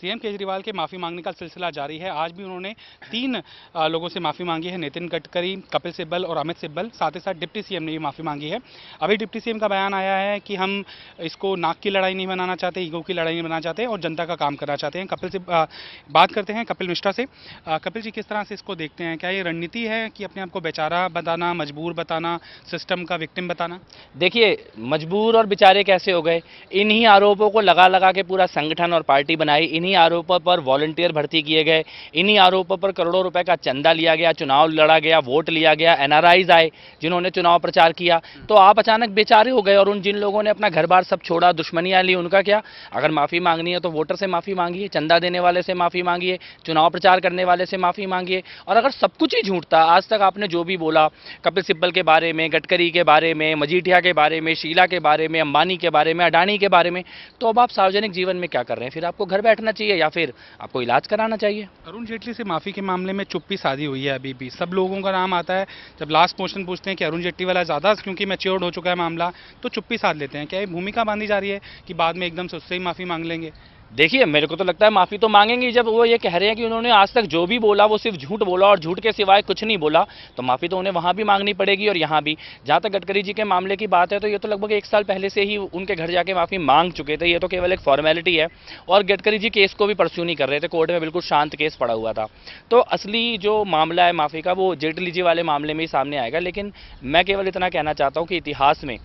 CM Kejriwal के माफ़ी मांगने का सिलसिला जारी है आज भी उन्होंने तीन लोगों से माफ़ी मांगी है नितिन गडकरी कपिल सिब्बल और अमित सिब्बल साथ ही साथ डिप्टी सीएम ने भी माफ़ी मांगी है अभी डिप्टी सीएम का बयान आया है कि हम इसको नाक की लड़ाई नहीं बनाना चाहते ईगो की लड़ाई नहीं बनाना चाहते और जनता का काम करना चाहते हैं कपिल से बात करते हैं कपिल मिश्रा से कपिल जी किस तरह से इसको देखते हैं क्या ये रणनीति है कि अपने आप को बेचारा बताना मजबूर बताना सिस्टम का विक्टिम बताना देखिए मजबूर और बेचारे कैसे हो गए इन्हीं आरोपों को लगा लगा के पूरा संगठन और पार्टी बनाई इन्हीं इन्हीं आरोपों पर वॉलंटियर भर्ती किए गए इन्हीं आरोपों पर करोड़ों रुपए का चंदा लिया गया चुनाव लड़ा गया वोट लिया गया एनआरआईज आए जिन्होंने चुनाव प्रचार किया तो आप अचानक बेचारे हो गए और उन जिन लोगों ने अपना घर बार सब छोड़ा दुश्मनियाँ ली उनका क्या अगर माफ़ी मांगनी है तो वोटर से माफ़ी मांगिए चंदा देने वाले से माफ़ी मांगिए चुनाव प्रचार करने वाले से माफ़ी मांगिए और अगर सब कुछ ही झूठ था आज तक आपने जो भी बोला कपिल सिब्बल के बारे में गडकरी के बारे में मजीठिया के बारे में शीला के बारे में अंबानी के बारे में अडानी के बारे में तो अब आप सार्वजनिक जीवन में क्या कर रहे हैं फिर आपको घर बैठना चाहिए या फिर आपको इलाज कराना चाहिए अरुण जेटली से माफ़ी के मामले में चुप्पी साधी हुई है अभी भी सब लोगों का नाम आता है जब लास्ट क्वेश्चन पूछते हैं कि अरुण जेटली वाला ज़्यादा क्योंकि मैच्योर्ड हो चुका है मामला तो चुप्पी साध लेते हैं क्या ये भूमिका बांधी जा रही है कि बाद में एकदम से उससे ही माफ़ी मांग लेंगे देखिए मेरे को तो लगता है माफ़ी तो मांगेंगी जब वो ये कह रहे हैं कि उन्होंने आज तक जो भी बोला वो सिर्फ झूठ बोला और झूठ के सिवाय कुछ नहीं बोला तो माफ़ी तो उन्हें वहाँ भी मांगनी पड़ेगी और यहाँ भी जहाँ तक गडकरी जी के मामले की बात है तो ये तो लगभग एक साल पहले से ही उनके घर जाके माफ़ी मांग चुके थे ये तो केवल एक फॉर्मेलिटी है और गडकरी जी केस को भी परस्यू नहीं कर रहे थे कोर्ट में बिल्कुल शांत केस पड़ा हुआ था तो असली जो मामला है माफ़ी का वो जेटली जी वाले मामले में ही सामने आएगा लेकिन मैं केवल इतना कहना चाहता हूँ कि इतिहास में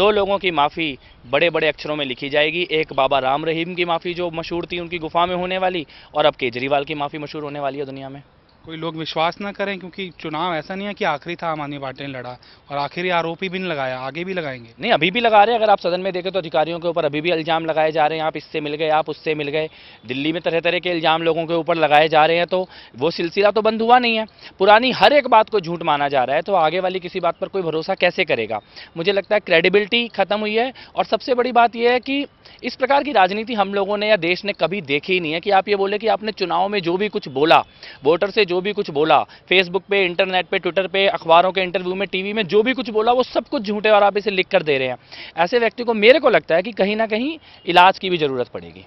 दो लोगों की माफ़ी बड़े बड़े अक्षरों में लिखी जाएगी एक बाबा राम रहीम की माफ़ी जो मशहूर थी उनकी गुफा में होने वाली और अब केजरीवाल की माफ़ी मशहूर होने वाली है दुनिया में कोई लोग विश्वास ना करें क्योंकि चुनाव ऐसा नहीं है कि आखिरी था आम आदमी पार्टी ने लड़ा और आखिरी आरोपी भी नहीं लगाया आगे भी लगाएंगे नहीं अभी भी लगा रहे हैं अगर आप सदन में देखें तो अधिकारियों के ऊपर अभी भी इल्ज़ाम लगाए जा रहे हैं आप इससे मिल गए आप उससे मिल गए दिल्ली में तरह तरह के इल्ज़ाम लोगों के ऊपर लगाए जा रहे हैं तो वो सिलसिला तो बंद हुआ नहीं है पुरानी हर एक बात को झूठ माना जा रहा है तो आगे वाली किसी बात पर कोई भरोसा कैसे करेगा मुझे लगता है क्रेडिबिलिटी खत्म हुई है और सबसे बड़ी बात यह है कि इस प्रकार की राजनीति हम लोगों ने या देश ने कभी देखी ही नहीं है कि आप ये बोले कि आपने चुनाव में जो भी कुछ बोला वोटर से जो भी कुछ बोला फेसबुक पे इंटरनेट पे ट्विटर पे अखबारों के इंटरव्यू में टीवी में जो भी कुछ बोला वो सब कुछ झूठे और आप इसे लिख कर दे रहे हैं ऐसे व्यक्ति को मेरे को लगता है कि कहीं ना कहीं इलाज की भी ज़रूरत पड़ेगी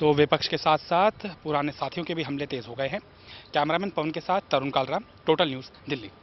तो विपक्ष के साथ साथ पुराने साथियों के भी हमले तेज़ हो गए हैं कैमरामैन पवन के साथ तरुण कालराम टोटल न्यूज़ दिल्ली